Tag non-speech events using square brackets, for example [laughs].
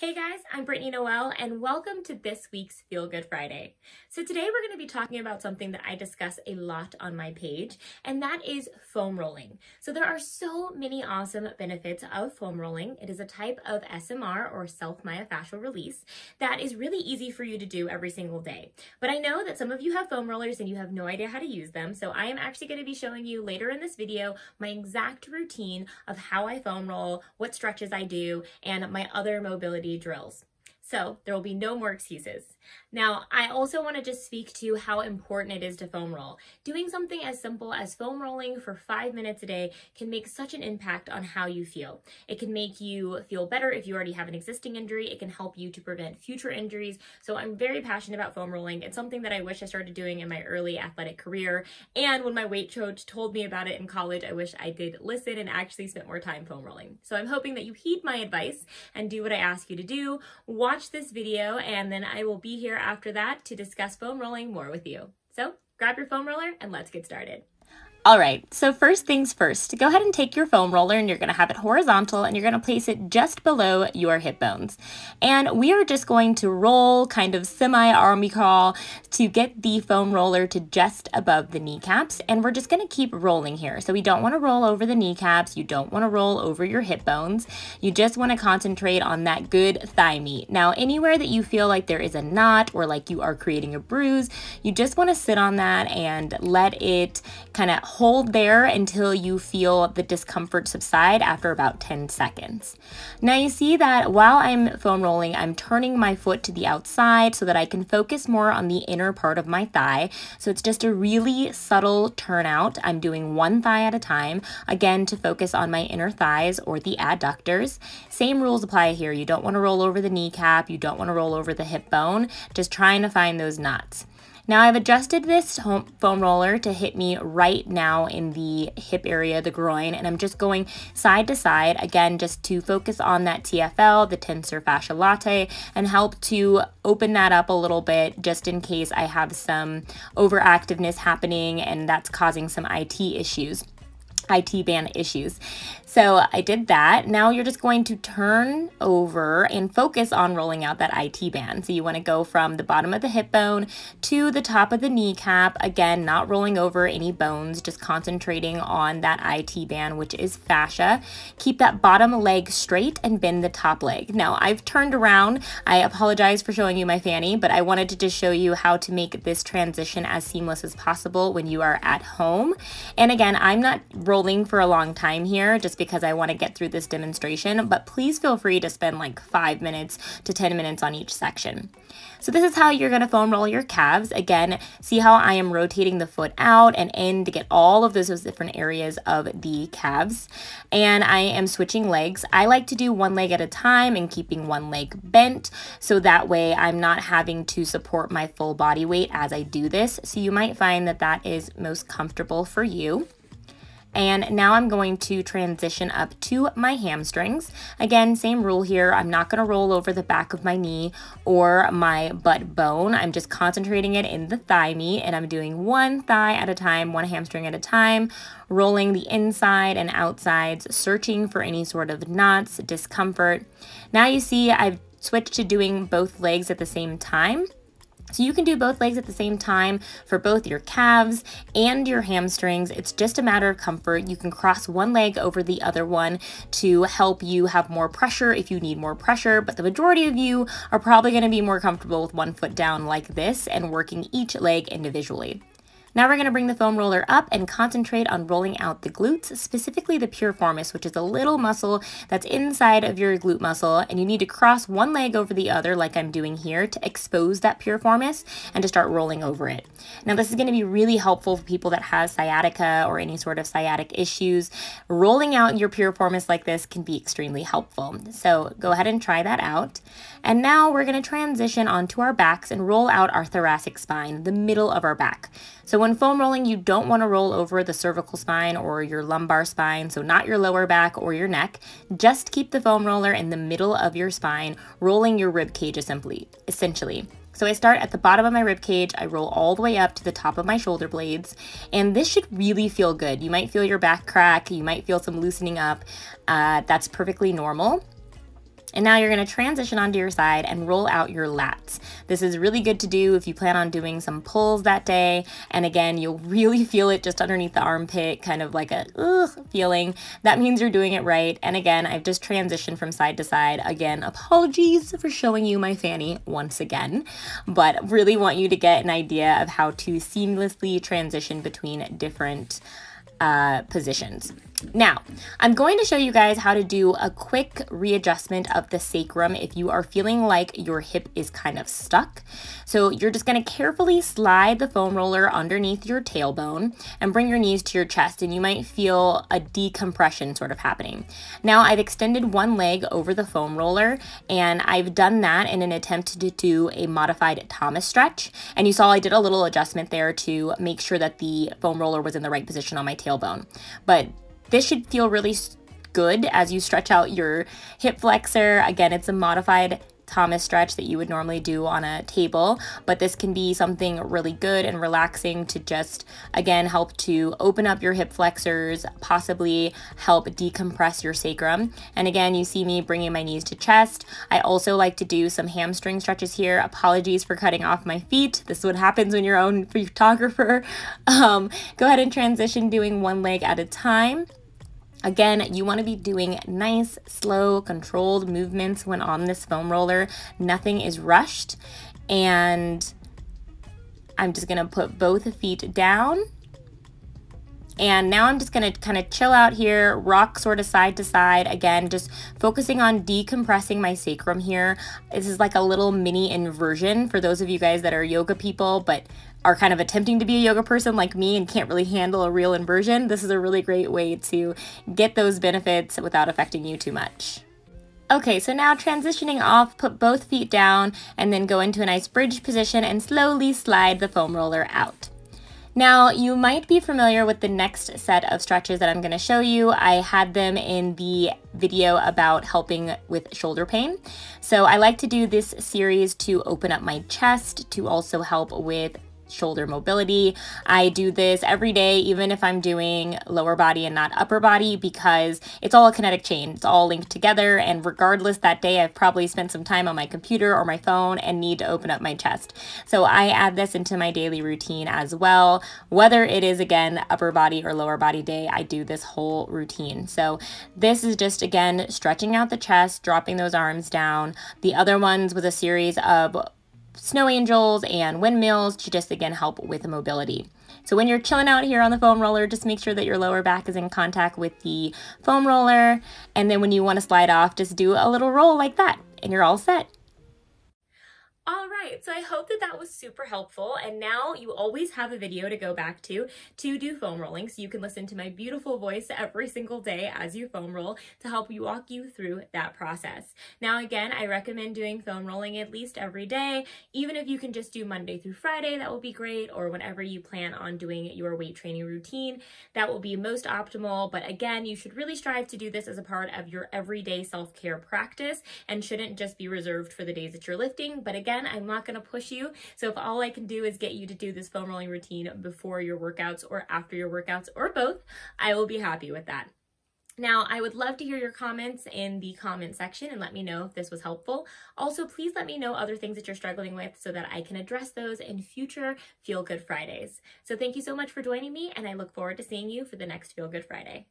Hey guys, I'm Brittany Noel and welcome to this week's Feel Good Friday. So today we're going to be talking about something that I discuss a lot on my page and that is foam rolling. So there are so many awesome benefits of foam rolling. It is a type of SMR or self myofascial release that is really easy for you to do every single day. But I know that some of you have foam rollers and you have no idea how to use them. So I am actually going to be showing you later in this video my exact routine of how I foam roll, what stretches I do, and my other mobility drills. So there will be no more excuses. Now, I also want to just speak to how important it is to foam roll. Doing something as simple as foam rolling for five minutes a day can make such an impact on how you feel. It can make you feel better if you already have an existing injury. It can help you to prevent future injuries. So I'm very passionate about foam rolling. It's something that I wish I started doing in my early athletic career. And when my weight coach told me about it in college, I wish I did listen and actually spent more time foam rolling. So I'm hoping that you heed my advice and do what I ask you to do. Watch this video and then I will be here after that to discuss foam rolling more with you. So grab your foam roller and let's get started. All right, so first things first, go ahead and take your foam roller and you're gonna have it horizontal and you're gonna place it just below your hip bones. And we are just going to roll kind of semi-army crawl to get the foam roller to just above the kneecaps. And we're just gonna keep rolling here. So we don't wanna roll over the kneecaps. You don't wanna roll over your hip bones. You just wanna concentrate on that good thigh meat. Now, anywhere that you feel like there is a knot or like you are creating a bruise, you just wanna sit on that and let it kind of hold there until you feel the discomfort subside after about 10 seconds. Now you see that while I'm foam rolling, I'm turning my foot to the outside so that I can focus more on the inner part of my thigh. So it's just a really subtle turnout. I'm doing one thigh at a time, again to focus on my inner thighs or the adductors. Same rules apply here. You don't want to roll over the kneecap. You don't want to roll over the hip bone. Just trying to find those knots. Now I've adjusted this foam roller to hit me right now in the hip area, the groin, and I'm just going side to side, again, just to focus on that TFL, the tensor fascia latte, and help to open that up a little bit just in case I have some overactiveness happening and that's causing some IT issues. IT band issues. So I did that. Now you're just going to turn over and focus on rolling out that IT band. So you want to go from the bottom of the hip bone to the top of the kneecap. Again, not rolling over any bones, just concentrating on that IT band, which is fascia. Keep that bottom leg straight and bend the top leg. Now I've turned around. I apologize for showing you my fanny, but I wanted to just show you how to make this transition as seamless as possible when you are at home. And again, I'm not rolling for a long time here just because I want to get through this demonstration, but please feel free to spend like 5 minutes to 10 minutes on each section. So this is how you're going to foam roll your calves. Again, see how I am rotating the foot out and in to get all of those, those different areas of the calves. And I am switching legs. I like to do one leg at a time and keeping one leg bent. So that way I'm not having to support my full body weight as I do this. So you might find that that is most comfortable for you. And now I'm going to transition up to my hamstrings. Again, same rule here. I'm not going to roll over the back of my knee or my butt bone. I'm just concentrating it in the thigh meat and I'm doing one thigh at a time, one hamstring at a time, rolling the inside and outsides, searching for any sort of knots, discomfort. Now you see I've switched to doing both legs at the same time. So you can do both legs at the same time for both your calves and your hamstrings. It's just a matter of comfort. You can cross one leg over the other one to help you have more pressure if you need more pressure, but the majority of you are probably gonna be more comfortable with one foot down like this and working each leg individually. Now we're going to bring the foam roller up and concentrate on rolling out the glutes, specifically the piriformis, which is a little muscle that's inside of your glute muscle, and you need to cross one leg over the other like I'm doing here to expose that piriformis and to start rolling over it. Now this is going to be really helpful for people that have sciatica or any sort of sciatic issues. Rolling out your piriformis like this can be extremely helpful. So go ahead and try that out. And now we're going to transition onto our backs and roll out our thoracic spine, the middle of our back. So so when foam rolling, you don't mm. want to roll over the cervical spine or your lumbar spine, so not your lower back or your neck. Just keep the foam roller in the middle of your spine, rolling your rib cage assembly, essentially. So I start at the bottom of my rib cage, I roll all the way up to the top of my shoulder blades, and this should really feel good. You might feel your back crack, you might feel some loosening up. Uh, that's perfectly normal. And now you're gonna transition onto your side and roll out your lats. This is really good to do if you plan on doing some pulls that day. And again, you'll [laughs] really feel it just underneath the armpit, kind of like a ugh feeling. That means you're doing it right. And again, I've just transitioned from side to side. Again, apologies for showing you my fanny once again, but really want you to get an idea of how to seamlessly transition between different uh, positions. Now, I'm going to show you guys how to do a quick readjustment of the sacrum if you are feeling like your hip is kind of stuck. So you're just gonna carefully slide the foam roller underneath your tailbone and bring your knees to your chest and you might feel a decompression sort of happening. Now I've extended one leg over the foam roller and I've done that in an attempt to do a modified Thomas stretch. And you saw I did a little adjustment there to make sure that the foam roller was in the right position on my tailbone. But this should feel really good as you stretch out your hip flexor. Again, it's a modified Thomas stretch that you would normally do on a table, but this can be something really good and relaxing to just, again, help to open up your hip flexors, possibly help decompress your sacrum. And again, you see me bringing my knees to chest. I also like to do some hamstring stretches here. Apologies for cutting off my feet. This is what happens when you're own [laughs] photographer. Um, go ahead and transition doing one leg at a time. Again, you want to be doing nice, slow, controlled movements when on this foam roller. Nothing is rushed. And I'm just going to put both feet down and now I'm just gonna kind of chill out here, rock sort of side to side. Again, just focusing on decompressing my sacrum here. This is like a little mini inversion for those of you guys that are yoga people, but are kind of attempting to be a yoga person like me and can't really handle a real inversion. This is a really great way to get those benefits without affecting you too much. Okay, so now transitioning off, put both feet down and then go into a nice bridge position and slowly slide the foam roller out. Now, you might be familiar with the next set of stretches that I'm gonna show you. I had them in the video about helping with shoulder pain. So I like to do this series to open up my chest to also help with shoulder mobility. I do this every day, even if I'm doing lower body and not upper body, because it's all a kinetic chain. It's all linked together. And regardless, that day I've probably spent some time on my computer or my phone and need to open up my chest. So I add this into my daily routine as well. Whether it is, again, upper body or lower body day, I do this whole routine. So this is just, again, stretching out the chest, dropping those arms down. The other one's with a series of snow angels and windmills to just again help with mobility. So when you're chilling out here on the foam roller, just make sure that your lower back is in contact with the foam roller. And then when you want to slide off, just do a little roll like that and you're all set right, so I hope that that was super helpful. And now you always have a video to go back to to do foam rolling. So you can listen to my beautiful voice every single day as you foam roll to help you walk you through that process. Now, again, I recommend doing foam rolling at least every day. Even if you can just do Monday through Friday, that will be great. Or whenever you plan on doing your weight training routine, that will be most optimal. But again, you should really strive to do this as a part of your everyday self-care practice and shouldn't just be reserved for the days that you're lifting. But again, I'm not going to push you. So if all I can do is get you to do this foam rolling routine before your workouts or after your workouts or both, I will be happy with that. Now, I would love to hear your comments in the comment section and let me know if this was helpful. Also, please let me know other things that you're struggling with so that I can address those in future Feel Good Fridays. So thank you so much for joining me and I look forward to seeing you for the next Feel Good Friday.